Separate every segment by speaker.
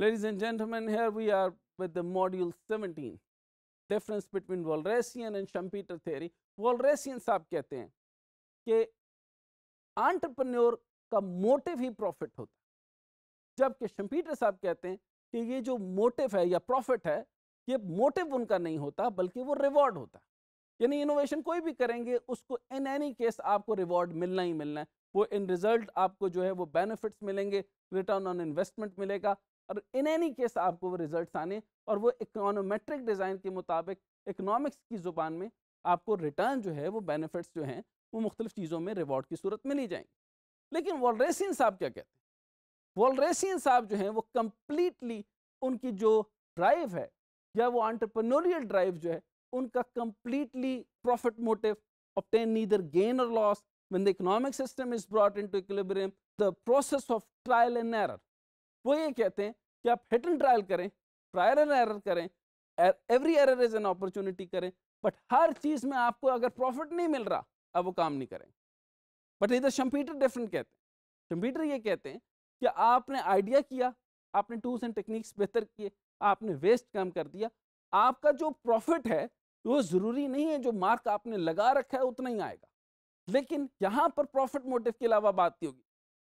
Speaker 1: Ladies and gentlemen, here we are with the module 17, difference between Walrasian and Schumpeter theory. Walrasian साहब कहते हैं कि entrepreneur का motive ही प्रॉफिट होता है जबकि शम्पीटर साहब कहते हैं कि ये जो मोटिव है या प्रॉफिट है ये मोटिव उनका नहीं होता बल्कि वो रिवॉर्ड होता यानी इनोवेशन कोई भी करेंगे उसको इन एनी केस आपको रिवॉर्ड मिलना ही मिलना है वो इन रिजल्ट आपको जो है वो बेनिफिट्स मिलेंगे रिटर्न ऑन इन्वेस्टमेंट मिलेगा और इन एनी केस आपको वो रिजल्ट आने और वो इकोनोमेट्रिक डिज़ाइन के मुताबिक इकनॉमिक्स की ज़ुबान में आपको रिटर्न जो है वो बेनिफिट्स जो हैं वो मुख्तलिफ चीज़ों में रिवॉर्ड की सूरत में ली जाएंगी लेकिन वॉलरेसियन साहब क्या कहते हैं वॉलरेसियन साहब जो हैं वो कम्प्लीटली उनकी जो ड्राइव है या वो आंट्रप्रनोरियल ड्राइव जो है उनका completely profit motive obtain neither gain or loss when the economic system is brought into equilibrium the process of trial and error वो ये कहते हैं कि आप हिट एंड ट्रायल करें ट्रायल एंड एरर करें every error is an opportunity करें but हर चीज में आपको अगर प्रॉफिट नहीं मिल रहा अब वो काम नहीं करें बट इधर शम्पीटर डिफरेंट कहते हैं शम्पीटर ये कहते हैं कि आपने आइडिया किया आपने टूल्स एंड टेक्निक्स बेहतर किए आपने वेस्ट कम कर दिया आपका जो प्रॉफिट है वो ज़रूरी नहीं है जो मार्क आपने लगा रखा है उतना ही आएगा लेकिन यहाँ पर प्रॉफिट मोटिव के अलावा बात की होगी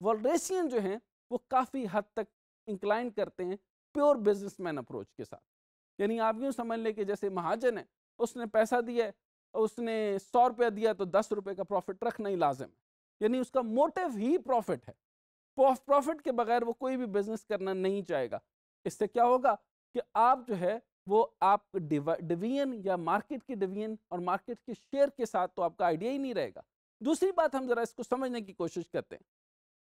Speaker 1: वॉलरेसियन जो हैं वो काफ़ी हद तक इंक्लाइन करते हैं प्योर बिजनेसमैन अप्रोच के साथ यानी आप यूँ समझ लें कि जैसे महाजन है उसने पैसा दिया है उसने सौ रुपया दिया तो दस रुपये का प्रॉफिट रखना ही लाजम है यानी उसका मोटिव ही प्रॉफिट है प्रॉफिट के बगैर वो कोई भी बिजनेस करना नहीं चाहेगा इससे क्या होगा कि आप जो है वो आप डिवीजन या मार्केट की डिवीजन और मार्केट के शेयर के साथ तो आपका आइडिया ही नहीं रहेगा दूसरी बात हम जरा इसको समझने की कोशिश करते हैं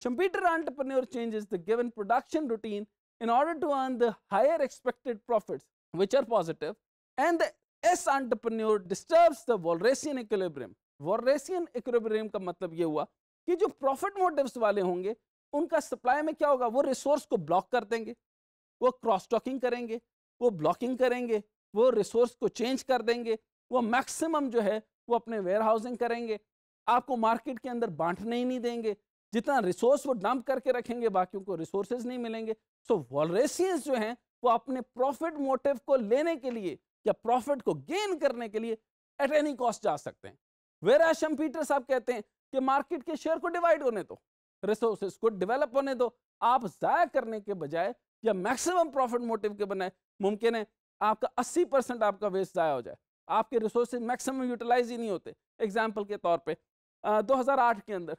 Speaker 1: Computer entrepreneur changes the given production routine in order to earn the higher expected profits, which are positive, and the S entrepreneur disturbs the Walrasian equilibrium. Walrasian equilibrium का मतलब ये हुआ कि जो profit motives वाले होंगे उनका supply में क्या होगा वो resource को block कर देंगे वो cross-talking करेंगे वो blocking करेंगे वो resource को change कर देंगे वो maximum जो है वो अपने warehousing करेंगे आपको मार्केट के अंदर बांटने ही नहीं देंगे जितना रिसोर्स वो डंप करके रखेंगे बाकियों को रिसोर्सेज नहीं मिलेंगे सो so, वॉलरेसियंस जो हैं वो अपने प्रॉफिट मोटिव को लेने के लिए या प्रॉफिट को गेन करने के लिए एट एनी कॉस्ट जा सकते हैं वेरा शम पीटर साहब कहते हैं कि मार्केट के शेयर को डिवाइड होने दो रिसोर्सेज को डिवेलप होने दो आप ज़ाया करने के बजाय या मैक्सिमम प्रॉफिट मोटिव के बनाए मुमकिन है आपका 80 परसेंट आपका वेस्ट ज़ाया हो जाए आपके रिसोर्सेज मैक्सिमम यूटिलाइज ही नहीं होते एग्जाम्पल के तौर पर दो के अंदर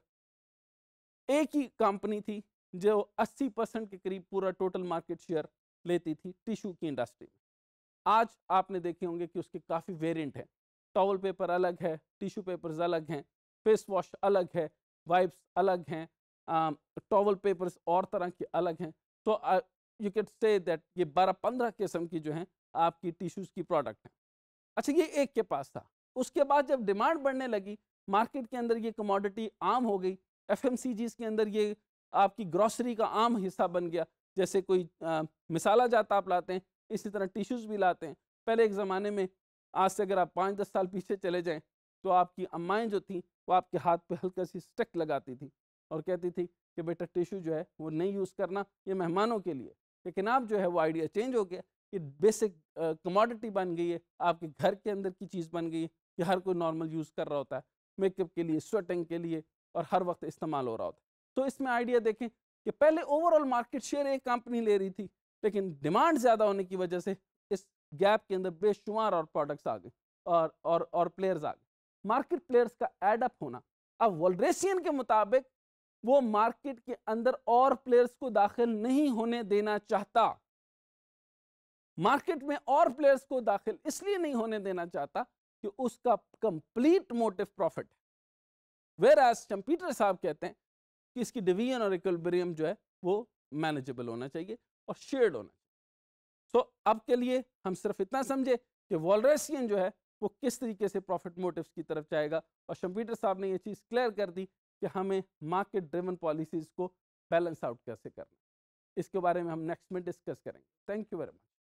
Speaker 1: एक ही कंपनी थी जो 80 परसेंट के करीब पूरा टोटल मार्केट शेयर लेती थी टिश्यू की इंडस्ट्री में आज आपने देखे होंगे कि उसके काफ़ी वेरिएंट हैं टॉवल पेपर अलग है टिश्यू पेपर्स अलग हैं फेस वॉश अलग है वाइप्स अलग हैं टॉवल पेपर्स और तरह के अलग हैं तो यू कैन से दैट ये बारह पंद्रह किस्म की जो हैं आपकी टिश्यूज़ की प्रोडक्ट हैं अच्छा ये एक के पास था उसके बाद जब डिमांड बढ़ने लगी मार्केट के अंदर ये कमोडिटी आम हो गई एफ एम के अंदर ये आपकी ग्रॉसरी का आम हिस्सा बन गया जैसे कोई आ, मिसाला जाता आप लाते हैं इसी तरह टिश्यूज़ भी लाते हैं पहले एक ज़माने में आज से अगर आप पाँच दस साल पीछे चले जाएँ तो आपकी अम्माएँ जो थी वो आपके हाथ पे हल्का सी स्टक लगाती थी और कहती थी कि बेटा टिश्यू जो है वो नहीं यूज़ करना ये मेहमानों के लिए लेकिन आप जो है वो आइडिया चेंज हो गया ये बेसिक कमोडिटी बन गई है आपके घर के अंदर की चीज़ बन गई है कि हर कोई नॉर्मल यूज़ कर रहा होता है मेकअप के लिए स्वेटिंग के लिए और हर वक्त इस्तेमाल हो रहा होता तो इसमें आइडिया देखें कि पहले ओवरऑल मार्केट शेयर एक कंपनी ले रही थी लेकिन डिमांड ज़्यादा होने की वजह से इस गैप के अंदर बेशुमार और प्रोडक्ट्स आ गए और और और प्लेयर्स आ गए मार्केट प्लेयर्स का एडअप होना अब वॉलरेशियन के मुताबिक वो मार्केट के अंदर और प्लेयर्स को दाखिल नहीं होने देना चाहता मार्केट में और प्लेयर्स को दाखिल इसलिए नहीं होने देना चाहता कि उसका कंप्लीट मोटिव प्रॉफिट है वेर एज कंप्यूटर साहब कहते हैं कि इसकी डिवीजन और इक्विलिब्रियम जो है वो मैनेजेबल होना चाहिए और शेयर्ड होना चाहिए सो so, अब के लिए हम सिर्फ इतना समझे कि वॉलरेसियन जो है वो किस तरीके से प्रॉफिट मोटिव्स की तरफ जाएगा और कंप्यूटर साहब ने ये चीज़ क्लियर कर दी कि हमें मार्केट ड्रिवन पॉलिसीज़ को बैलेंस आउट कैसे करना इसके बारे में हम नेक्स्ट में डिस्कस करेंगे थैंक यू वेरी मच